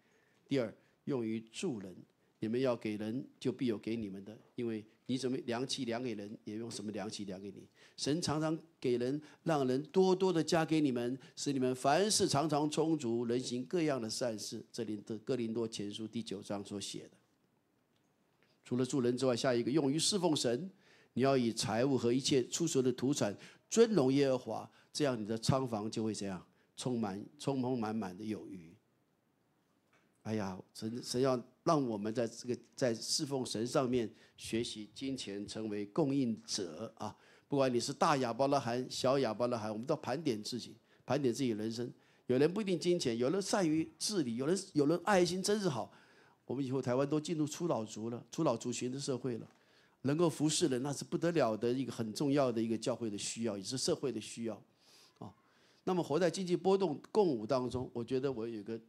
第二，用于助人。”你们要给人，就必有给你们的，因为你怎么良器良给人，也用什么良器良给你。神常常给人，让人多多的加给你们，使你们凡事常常充足，人行各样的善事。这里的哥林多前书第九章所写的。除了助人之外，下一个用于侍奉神，你要以财物和一切出手的土产尊荣耶和华，这样你的仓房就会这样充满，充满满满的有余。哎呀，神神要。让我们在这个在侍奉神上面学习，金钱成为供应者啊！不管你是大哑巴了还小哑巴了，我们都盘点自己，盘点自己人生。有人不一定金钱，有人善于治理，有人有人爱心真是好。我们以后台湾都进入初老族了，初老族群的社会了，能够服侍人那是不得了的一个很重要的一个教会的需要，也是社会的需要啊。那么活在经济波动共舞当中，我觉得我有个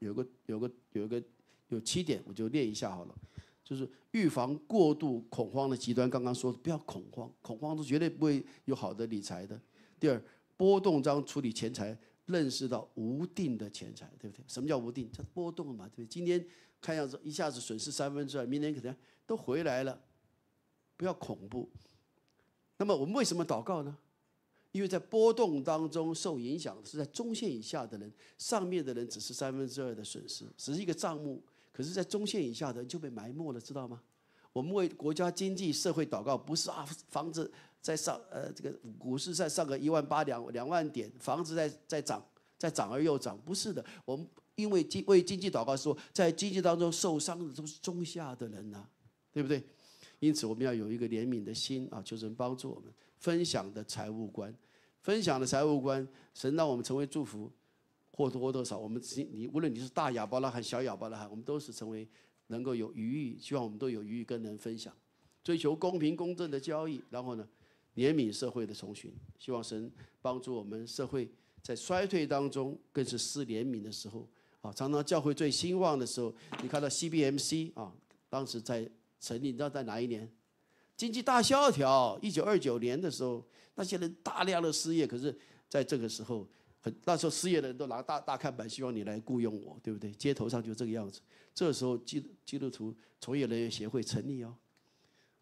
有个有个有个。有七点，我就念一下好了，就是预防过度恐慌的极端。刚刚说的，不要恐慌，恐慌是绝对不会有好的理财的。第二，波动当中处理钱财，认识到无定的钱财，对不对？什么叫无定？它波动嘛，对不对？今天看样子一下子损失三分之二，明天可能都回来了，不要恐怖。那么我们为什么祷告呢？因为在波动当中受影响是在中线以下的人，上面的人只是三分之二的损失，只是一个账目。可是，在中线以下的人就被埋没了，知道吗？我们为国家经济社会祷告，不是啊，房子在上，呃，这个股市在上个一万八两两万点，房子在在涨，在涨而又涨，不是的。我们因为经为经济祷告，说在经济当中受伤的都是中下的人呐，对不对？因此，我们要有一个怜悯的心啊，求神帮助我们分享的财务观，分享的财务观，神让我们成为祝福。或多或少，我们你无论你是大哑巴了还小哑巴了哈，我们都是成为能够有余欲，希望我们都有余欲跟人分享，追求公平公正的交易，然后呢，怜悯社会的重寻，希望神帮助我们社会在衰退当中更是失怜悯的时候啊，常常教会最兴旺的时候，你看到 CBMC 啊，当时在成立，你知道在哪一年？经济大萧条，一九二九年的时候，那些人大量的失业，可是在这个时候。很那时候失业的人都拿大大看板，希望你来雇佣我，对不对？街头上就这个样子。这时候基基督徒从业人员协会成立哦，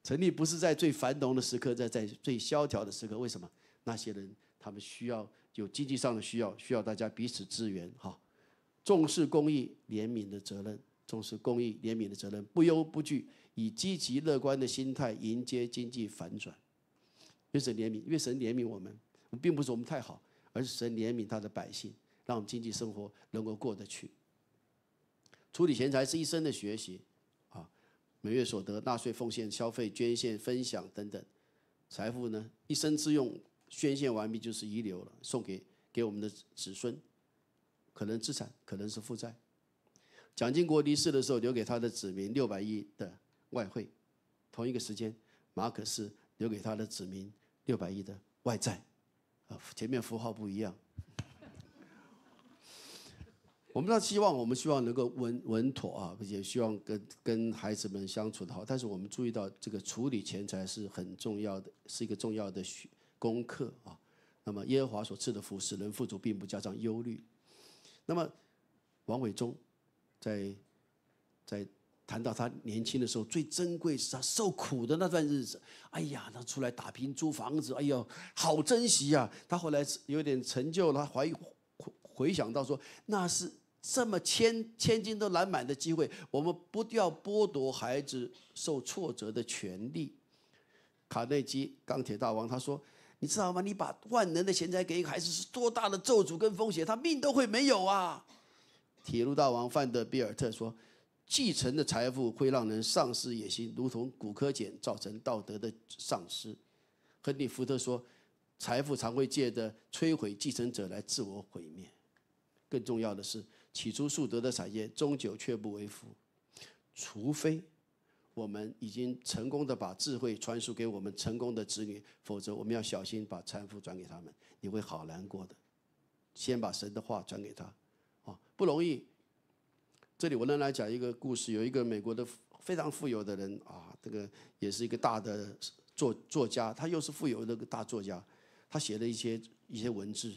成立不是在最繁荣的时刻，在在最萧条的时刻。为什么？那些人他们需要有经济上的需要，需要大家彼此支援哈。重视公益、怜悯的责任，重视公益、怜悯的责任，不忧不惧，以积极乐观的心态迎接经济反转。愿神怜悯，愿神怜悯我们，并不是我们太好。而是神怜悯他的百姓，让我们经济生活能够过得去。处理钱财是一生的学习，啊，每月所得、纳税、奉献、消费、捐献、分享等等。财富呢，一生之用，捐献完毕就是遗留了，送给给我们的子孙。可能资产，可能是负债。蒋经国离世的时候，留给他的子民六百亿的外汇。同一个时间，马克思留给他的子民六百亿的外债。啊，前面符号不一样。我们倒希望，我们希望能够稳稳妥啊，也希望跟跟孩子们相处的好。但是我们注意到，这个处理钱财是很重要的，是一个重要的学功课啊。那么耶和华所赐的福，使人富足，并不加上忧虑。那么王伟忠在在。谈到他年轻的时候，最珍贵是他受苦的那段日子。哎呀，他出来打拼租房子，哎呦，好珍惜呀！他后来有点成就，他怀疑回想到说，那是这么千千金都难买的机会。我们不要剥夺孩子受挫折的权利。卡内基钢铁大王他说：“你知道吗？你把万能的钱财给一个孩子，是多大的咒诅跟风险？他命都会没有啊！”铁路大王范德比尔特说。继承的财富会让人丧失野心，如同骨科碱造成道德的丧失。亨利·福特说：“财富常会借着摧毁继承者来自我毁灭。”更重要的是，起初树德的产业，终究却不为福。除非我们已经成功的把智慧传输给我们成功的子女，否则我们要小心把财富转给他们，你会好难过的。先把神的话转给他，啊，不容易。这里我能来讲一个故事。有一个美国的非常富有的人啊，这个也是一个大的作作家，他又是富有的大作家，他写的一些一些文字。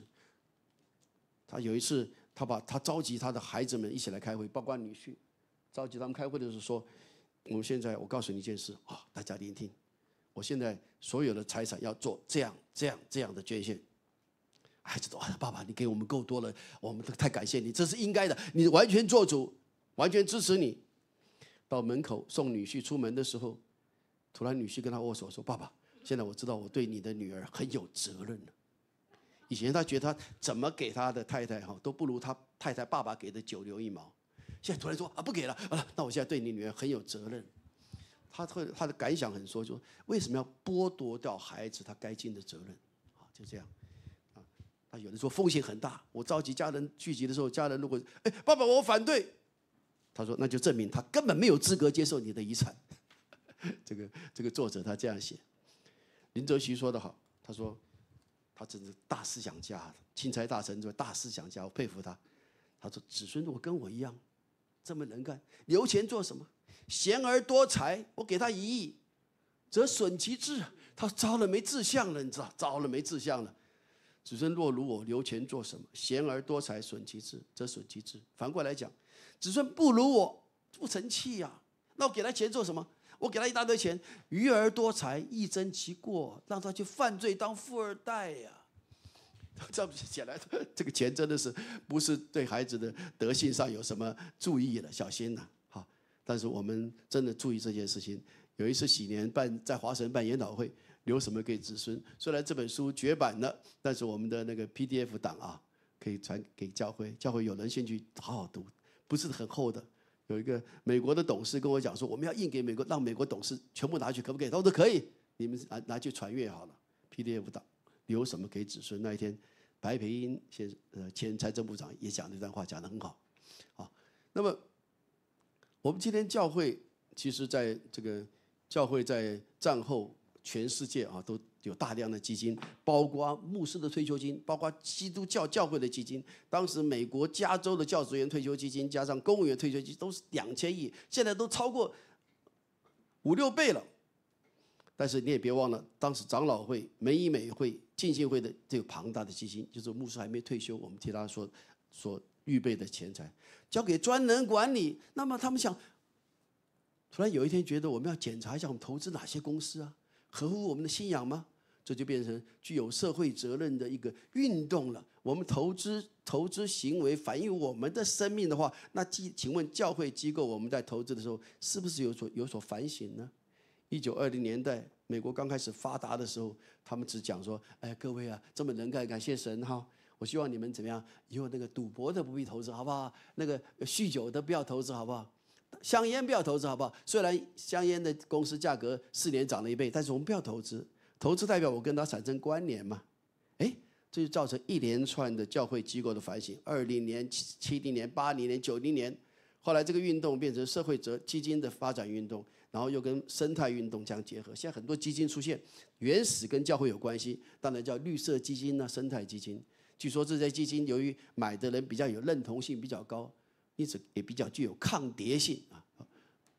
他有一次，他把他召集他的孩子们一起来开会，包括女婿，召集他们开会的时候说：“我们现在我告诉你一件事啊，大家聆听，我现在所有的财产要做这样这样这样的捐献。”孩子说：“爸爸，你给我们够多了，我们都太感谢你，这是应该的，你完全做主。”完全支持你。到门口送女婿出门的时候，突然女婿跟他握手说：“爸爸，现在我知道我对你的女儿很有责任了。以前他觉得他怎么给他的太太哈都不如他太太爸爸给的九牛一毛，现在突然说啊不给了啊，那我现在对你女儿很有责任。他会他的感想很说，就为什么要剥夺掉孩子他该尽的责任啊？就这样啊。他有人说风险很大，我召集家人聚集的时候，家人如果哎爸爸我反对。”他说：“那就证明他根本没有资格接受你的遗产。”这个这个作者他这样写。林则徐说得好，他说：“他真是大思想家，钦差大臣，这大思想家，我佩服他。”他说：“子孙如果跟我一样这么能干，留钱做什么？贤而多财，我给他一亿，则损其志。他糟了，没志向了，你知道？糟了，没志向了。子孙若如我，留钱做什么？贤而多财，损其志，则损其志。反过来讲。”子孙不如我，不成器呀！那我给他钱做什么？我给他一大堆钱，愚而多财，益增其过，让他去犯罪当富二代呀！这样子写来，这个钱真的是不是对孩子的德性上有什么注意了？小心呐！哈！但是我们真的注意这件事情。有一次，喜年办在华神办研讨会，留什么给子孙？虽然这本书绝版了，但是我们的那个 PDF 档啊，可以传给教会，教会有人先去好好读。不是很厚的，有一个美国的董事跟我讲说，我们要印给美国，让美国董事全部拿去，可不可以？他说可以，你们拿拿去传阅好了，PDF 档，留什么给子孙？那一天，白培英先呃，前财政部长也讲这段话，讲得很好，好。那么我们今天教会，其实在这个教会在战后全世界啊都。有大量的基金，包括牧师的退休金，包括基督教教会的基金。当时美国加州的教职员退休基金加上公务员退休金都是两千亿，现在都超过五六倍了。但是你也别忘了，当时长老会、美以美会、浸信会的这个庞大的基金，就是牧师还没退休，我们替他说所预备的钱财交给专人管理。那么他们想，突然有一天觉得我们要检查一下，我们投资哪些公司啊？合乎我们的信仰吗？这就变成具有社会责任的一个运动了。我们投资投资行为反映我们的生命的话，那请请问教会机构我们在投资的时候，是不是有所有所反省呢？一九二零年代美国刚开始发达的时候，他们只讲说：“哎，各位啊，这么能干，感谢神哈！我希望你们怎么样？以后那个赌博的不必投资，好不好？那个酗酒的不要投资，好不好？香烟不要投资，好不好？虽然香烟的公司价格四年涨了一倍，但是我们不要投资。”投资代表我跟他产生关联嘛？哎，这就造成一连串的教会机构的反省。二零年、七七零年、八零年、九零年，后来这个运动变成社会责基金的发展运动，然后又跟生态运动相结合。现在很多基金出现，原始跟教会有关系，当然叫绿色基金啊、生态基金。据说这些基金由于买的人比较有认同性比较高，因此也比较具有抗跌性啊。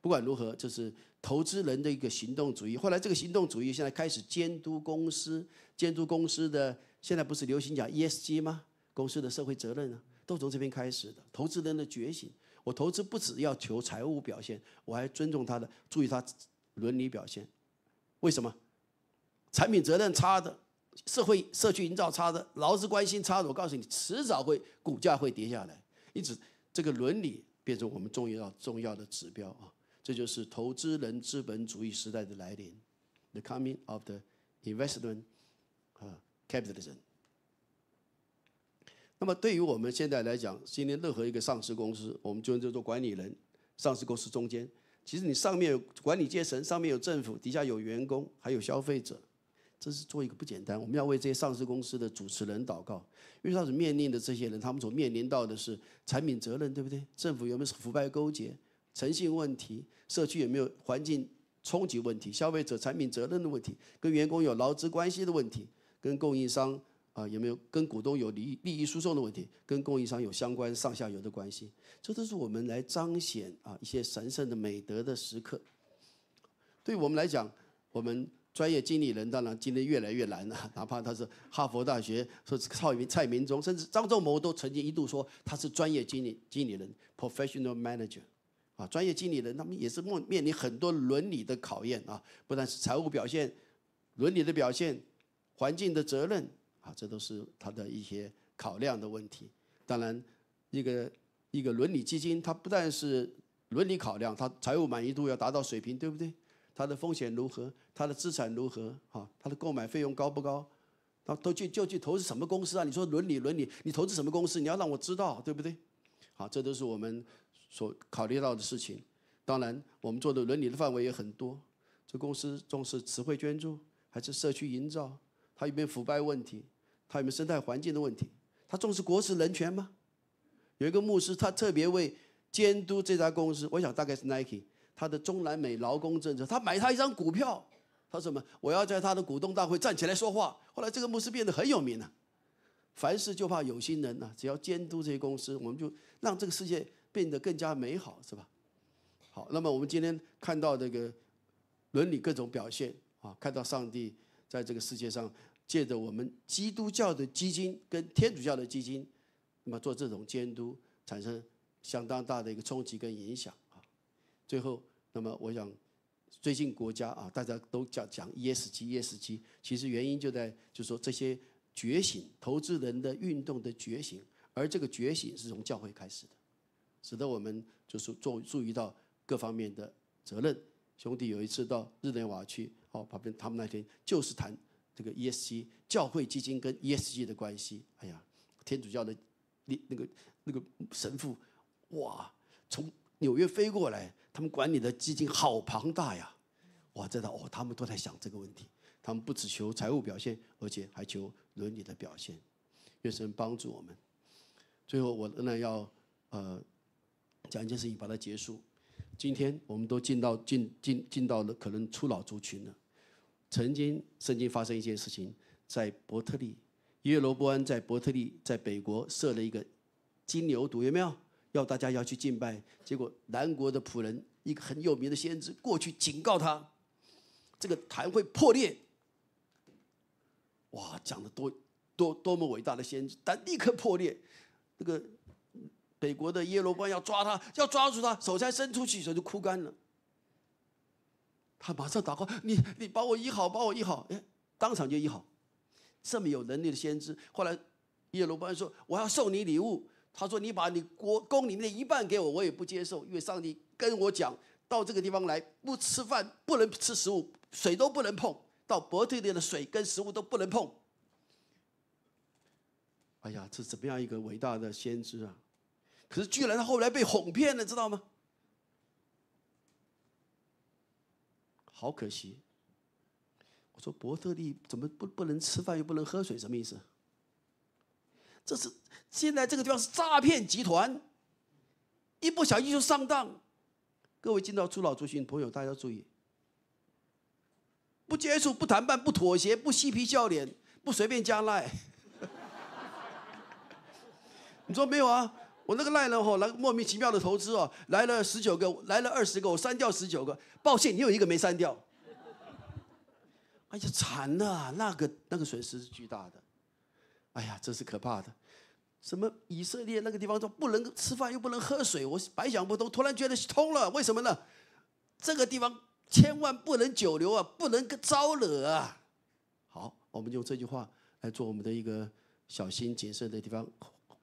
不管如何，就是投资人的一个行动主义。后来这个行动主义现在开始监督公司，监督公司的。现在不是流行讲 ESG 吗？公司的社会责任啊，都从这边开始的。投资人的觉醒，我投资不只要求财务表现，我还尊重他的，注意他伦理表现。为什么？产品责任差的，社会社区营造差的，劳资关系差的，我告诉你，迟早会股价会跌下来。因此，这个伦理变成我们重要重要的指标啊。这就是投资人资本主义时代的来临，the coming of the investment，啊，capitalism。那么，对于我们现在来讲，今天任何一个上市公司，我们就叫做管理人，上市公司中间，其实你上面有管理阶层，上面有政府，底下有员工，还有消费者，这是做一个不简单。我们要为这些上市公司的主持人祷告，因为他是面临的这些人，他们所面临到的是产品责任，对不对？政府有没有腐败勾结？诚信问题，社区有没有环境冲击问题？消费者产品责任的问题，跟员工有劳资关系的问题，跟供应商啊有没有跟股东有利利益输送的问题？跟供应商有相关上下游的关系，这都是我们来彰显啊一些神圣的美德的时刻。对我们来讲，我们专业经理人当然今天越来越难了，哪怕他是哈佛大学说蔡明蔡明忠，甚至张忠谋都曾经一度说他是专业经理经理人 （professional manager）。啊，专业经理人他们也是面面临很多伦理的考验啊，不但是财务表现，伦理的表现，环境的责任啊，这都是他的一些考量的问题。当然，一个一个伦理基金，它不但是伦理考量，它财务满意度要达到水平，对不对？它的风险如何？它的资产如何？哈，它的购买费用高不高？啊，都去就去投资什么公司啊？你说伦理伦理，你投资什么公司？你要让我知道，对不对？好，这都是我们。所考虑到的事情，当然，我们做的伦理的范围也很多。这公司重视词汇捐助，还是社区营造？它有没有腐败问题？它有没有生态环境的问题？它重视国事人权吗？有一个牧师，他特别为监督这家公司，我想大概是 Nike，他的中南美劳工政策，他买他一张股票，他说什么？我要在他的股东大会站起来说话。后来这个牧师变得很有名了。凡事就怕有心人呐，只要监督这些公司，我们就让这个世界。变得更加美好，是吧？好，那么我们今天看到这个伦理各种表现啊，看到上帝在这个世界上借着我们基督教的基金跟天主教的基金，那么做这种监督，产生相当大的一个冲击跟影响啊。最后，那么我想，最近国家啊，大家都讲讲 ESG，ESG，其实原因就在就是说这些觉醒，投资人的运动的觉醒，而这个觉醒是从教会开始的。使得我们就是注注意到各方面的责任。兄弟有一次到日内瓦去，哦，旁边他们那天就是谈这个 ESG 教会基金跟 ESG 的关系。哎呀，天主教的那那个那个神父，哇，从纽约飞过来，他们管理的基金好庞大呀，哇，真的哦，他们都在想这个问题，他们不只求财务表现，而且还求伦理的表现，越神帮助我们。最后我仍然要呃。讲一件事情，把它结束。今天我们都进到进进进到了可能初老族群了。曾经圣经发生一件事情，在伯特利，耶罗波安在伯特利在北国设了一个金牛犊约庙，要大家要去敬拜。结果南国的仆人，一个很有名的先知过去警告他，这个坛会破裂。哇，讲的多多多么伟大的先知，但立刻破裂，这个。北国的耶罗班要抓他，要抓住他，手才伸出去，手就枯干了。他马上祷告：“你，你把我医好，把我医好。”哎，当场就医好。这么有能力的先知，后来耶罗班说：“我要送你礼物。”他说：“你把你国宫里面的一半给我，我也不接受，因为上帝跟我讲，到这个地方来不吃饭，不能吃食物，水都不能碰，到伯特利的水跟食物都不能碰。”哎呀，这怎么样一个伟大的先知啊！可是，居然他后来被哄骗了，知道吗？好可惜。我说伯特利怎么不不能吃饭又不能喝水，什么意思？这是现在这个地方是诈骗集团，一不小心就上当。各位进到初老朱群朋友，大家注意，不接触、不谈判、不妥协、不嬉皮笑脸、不随便加赖。你说没有啊？我那个赖人哦，来莫名其妙的投资哦，来了十九个，来了二十个，我删掉十九个，抱歉，你有一个没删掉。哎呀惨呐，那个那个损失是巨大的，哎呀，真是可怕的。什么以色列那个地方，说不能吃饭又不能喝水，我白想不通。突然觉得通了，为什么呢？这个地方千万不能久留啊，不能招惹啊。好，我们用这句话来做我们的一个小心谨慎的地方。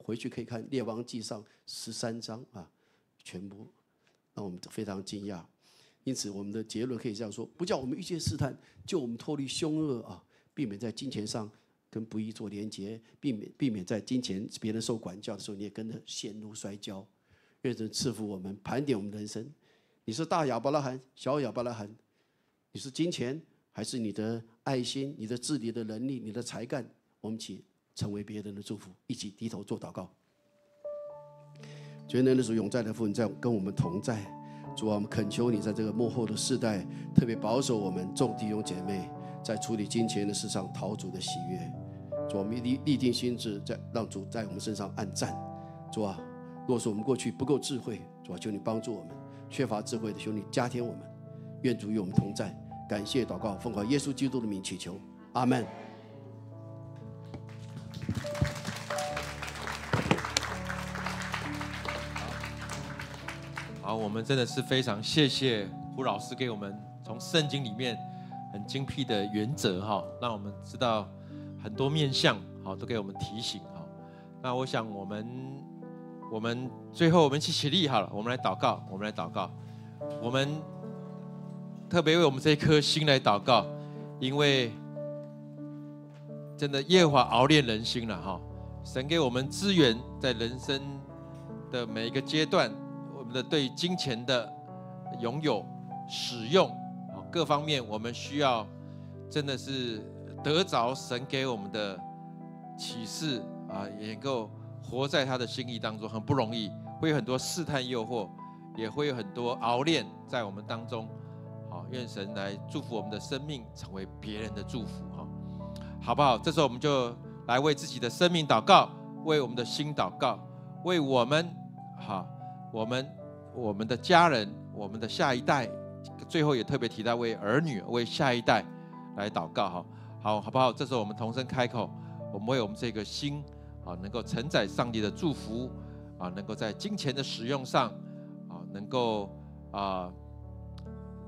回去可以看《列王记上十三章啊，全部让我们非常惊讶。因此，我们的结论可以这样说：不叫我们遇见试探，就我们脱离凶恶啊，避免在金钱上跟不义做连结，避免避免在金钱别人受管教的时候，你也跟着陷入摔跤。愿神赐福我们盘点我们人生：你是大哑巴拉罕，小哑巴拉罕？你是金钱，还是你的爱心、你的治理的能力、你的才干？我们请。成为别人的祝福，一起低头做祷告。全能的主永在的父，你在跟我们同在。主啊，我们恳求你，在这个幕后的世代，特别保守我们众弟兄姐妹，在处理金钱的事上，讨主的喜悦。主啊，我们立立定心智，在让主在我们身上按赞。主啊，若是我们过去不够智慧，主啊，求你帮助我们，缺乏智慧的兄弟加添我们。愿主与我们同在。感谢祷告，奉靠耶稣基督的名祈求，阿门。好，我们真的是非常谢谢胡老师给我们从圣经里面很精辟的原则哈，让我们知道很多面向，好都给我们提醒哈。那我想我们我们最后我们一起立好了，我们来祷告，我们来祷告，我们特别为我们这一颗心来祷告，因为真的夜华熬炼人心了哈，神给我们资源在人生的每一个阶段。的对金钱的拥有、使用啊，各方面我们需要真的是得着神给我们的启示啊，也能够活在他的心意当中，很不容易，会有很多试探、诱惑，也会有很多熬炼在我们当中。好，愿神来祝福我们的生命，成为别人的祝福，哈，好不好？这时候我们就来为自己的生命祷告，为我们的心祷告，为我们，好，我们。我们的家人，我们的下一代，最后也特别提到为儿女、为下一代来祷告，哈，好好不好？这时候我们同声开口，我们为我们这个心啊，能够承载上帝的祝福啊，能够在金钱的使用上啊，能够啊，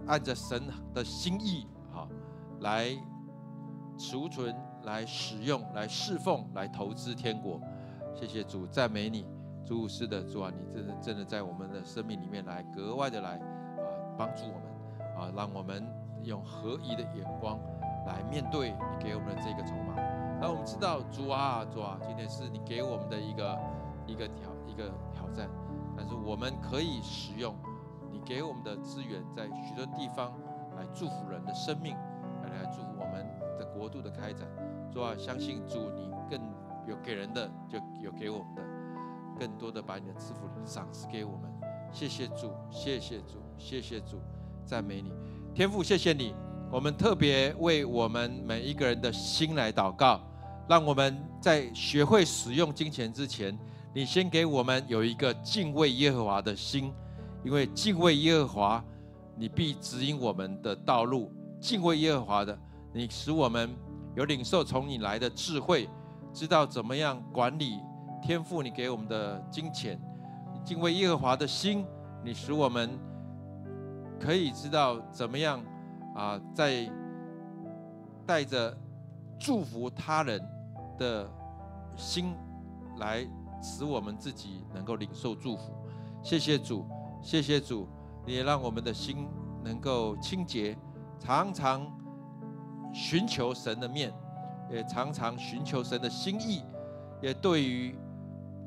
按着神的心意啊，来储存、来使用、来侍奉、来投资天国。谢谢主，赞美你。主是的，主啊，你真的真的在我们的生命里面来格外的来啊帮助我们啊，让我们用合一的眼光来面对你给我们的这个筹码。那我们知道，主啊，主啊，今天是你给我们的一个一个挑一个挑战，但是我们可以使用你给我们的资源，在许多地方来祝福人的生命，来来祝福我们的国度的开展。主啊，相信主，你更有给人的就有给我们的。更多的把你的赐福赏赐给我们，谢谢主，谢谢主，谢谢主，赞美你，天父，谢谢你。我们特别为我们每一个人的心来祷告，让我们在学会使用金钱之前，你先给我们有一个敬畏耶和华的心，因为敬畏耶和华，你必指引我们的道路。敬畏耶和华的，你使我们有领受从你来的智慧，知道怎么样管理。天赋你给我们的金钱，敬畏耶和华的心，你使我们可以知道怎么样啊，在带着祝福他人的心，来使我们自己能够领受祝福。谢谢主，谢谢主，也让我们的心能够清洁，常常寻求神的面，也常常寻求神的心意，也对于。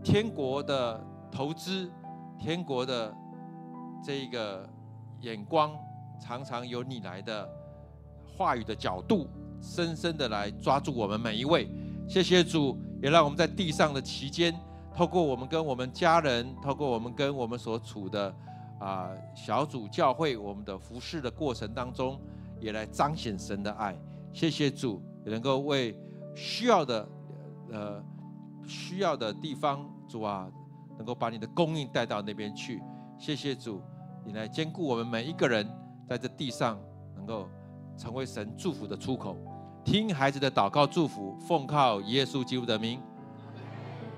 天国的投资，天国的这个眼光，常常由你来的话语的角度，深深的来抓住我们每一位。谢谢主，也让我们在地上的期间，透过我们跟我们家人，透过我们跟我们所处的啊小组教会，我们的服饰的过程当中，也来彰显神的爱。谢谢主，能够为需要的，呃，需要的地方。主啊，能够把你的供应带到那边去，谢谢主，你来兼顾我们每一个人在这地上能够成为神祝福的出口，听孩子的祷告祝福，奉靠耶稣基督的名，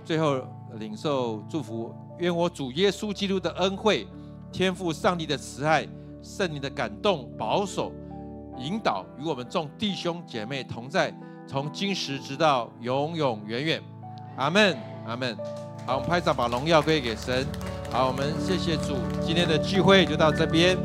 最后领受祝福，愿我主耶稣基督的恩惠、天父上帝的慈爱、圣灵的感动、保守、引导与我们众弟兄姐妹同在，从今时直到永永远远，阿门，阿门。好，我们拍掌把荣耀归给神。好，我们谢谢主，今天的聚会就到这边。